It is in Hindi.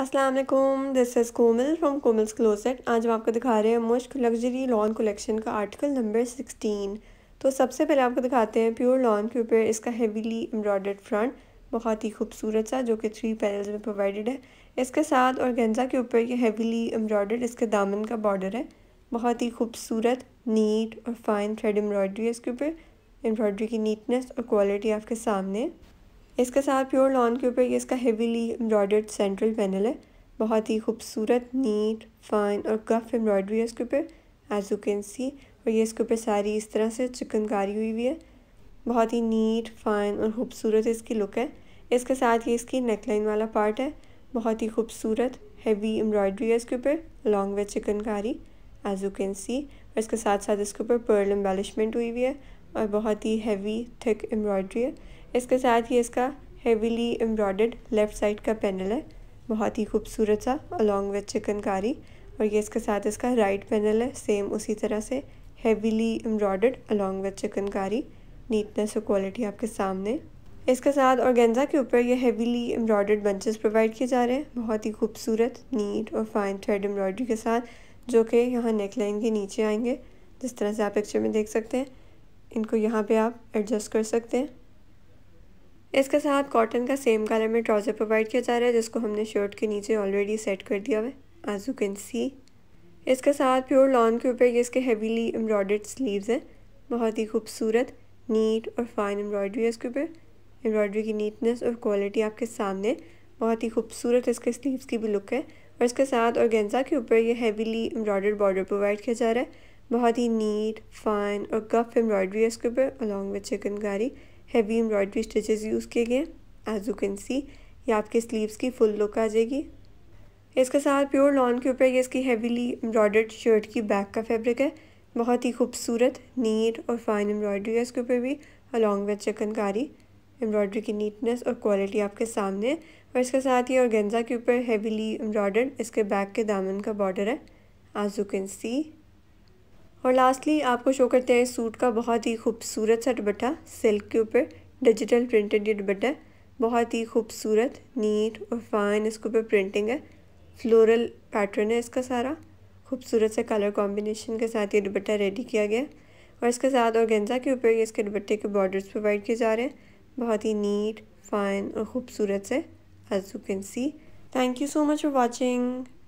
अस्सलाम वालेकुम this is Komal from Komal's closet आज हम आपको दिखा रहे हैं मुश्क लग्जरी लॉन कलेक्शन का आर्टिकल नंबर सिक्सटीन तो सबसे पहले आपको दिखाते हैं प्योर लॉन के ऊपर इसका हेवीली एम्ब्रॉयडर्ड फ्रंट बहुत ही खूबसूरत सा जो कि थ्री पैनल्स में प्रोवाइडेड है इसके साथ और गेंजा के ऊपर ये हेवीली एम्ब्रॉयडर्ड इसके दामन का बॉर्डर है बहुत ही खूबसूरत नीट और फाइन थ्रेड एम्ब्रॉयडरी है इसके ऊपर एम्ब्रॉयडरी की नीटनेस और क्वालिटी आपके सामने इसके साथ प्योर लॉन के ऊपर ये इसका हेवीली एम्ब्रॉयडर्ड सेंट्रल पैनल है बहुत ही खूबसूरत नीट फाइन और कफ एम्ब्रॉयडरी है इसके ऊपर एज यू कैन सी और ये इसके ऊपर सारी इस तरह से चिकनकारी हुई हुई है बहुत ही नीट फाइन और खूबसूरत इसकी लुक है इसके साथ ये इसकी नेकलाइन वाला पार्ट है बहुत ही खूबसूरत हैवी एम्ब्रॉयडरी है इसके ऊपर along with chikankari as you can see और इसके साथ साथ इसके ऊपर पर्ल एम्बेलिशमेंट हुई हुई है और बहुत ही हैवी थिक एम्ब्रॉयड्री है इसके साथ ही इसका हेवीली एम्ब्रॉयड लेफ़्ट साइड का पैनल है बहुत ही खूबसूरत सा अलॉन्ग विद चिकनकारी और ये इसके साथ इसका राइट पैनल है सेम उसी तरह से heavily embroidered along with chikankari neatness और क्वालिटी आपके सामने इसके साथ गेंजा के ऊपर ये हेवीली एम्ब्रॉयड बंचेस प्रोवाइड किए जा रहे हैं बहुत ही खूबसूरत नीट और फाइन थ्रेड एम्ब्रॉयडरी के साथ जो कि यहाँ नेकलाइन के नीचे आएंगे जिस तरह से आप पिक्चर में देख सकते हैं इनको यहाँ पे आप एडजस्ट कर सकते हैं इसके साथ कॉटन का सेम कलर में ट्राउज़र प्रोवाइड किया जा रहा है जिसको हमने शर्ट के नीचे ऑलरेडी सेट कर दिया हुआ है एज यू कैन सी इसके साथ प्योर लॉन के ऊपर ये इसके हेवीली एम्ब्रॉयड स्लीव्स हैं बहुत ही खूबसूरत नीट और फाइन एम्ब्रॉयडरी है इसके ऊपर एम्ब्रॉयडरी की नीटनेस और क्वालिटी आपके सामने बहुत ही खूबसूरत इसके स्लीव्स की भी लुक है और इसके साथ और गेंजा के ऊपर ये हेवीली एम्ब्रॉयडर्ड बॉर्डर प्रोवाइड किया जा रहा है बहुत ही नीट फाइन और कफ एम्ब्रॉयडरी है इसके ऊपर along with chikankari heavy embroidery stitches use किए गए एज यू कैन सी ये आपके स्लीव्स की फुल लुक आ जाएगी इसके साथ प्योर लॉन के ऊपर ये इसकी हैवीली एम्ब्रॉयडर्ड शर्ट की बैक का फैब्रिक है बहुत ही खूबसूरत नीट और फाइन एम्ब्रॉयडरी है इसके ऊपर भी अलॉन्ग विद चिकनकारी एम्ब्रॉयडरी की नीटनेस और क्वालिटी आपके सामने और इसके साथ ये और गेंजा के ऊपर हैवीली एम्ब्रॉयडर्ड इसके बैक के दामन का बॉर्डर है आज यू कैन सी और लास्टली आपको शो करते हैं इस सूट का बहुत ही खूबसूरत सा दुपट्टा सिल्क के ऊपर डिजिटल प्रिंटेड ये दुपट्टा बहुत ही खूबसूरत नीट और फाइन इसके ऊपर प्रिंटिंग है फ्लोरल पैटर्न है इसका सारा खूबसूरत से कलर कॉम्बिनेशन के साथ ये दुपट्टा रेडी किया गया और इसके साथ और गेंजा के ऊपर ये इसके दुपट्टे के बॉर्डर्स प्रोवाइड किए जा रहे हैं बहुत ही नीट फाइन और ख़ूबसूरत से as you can see thank you so much for watching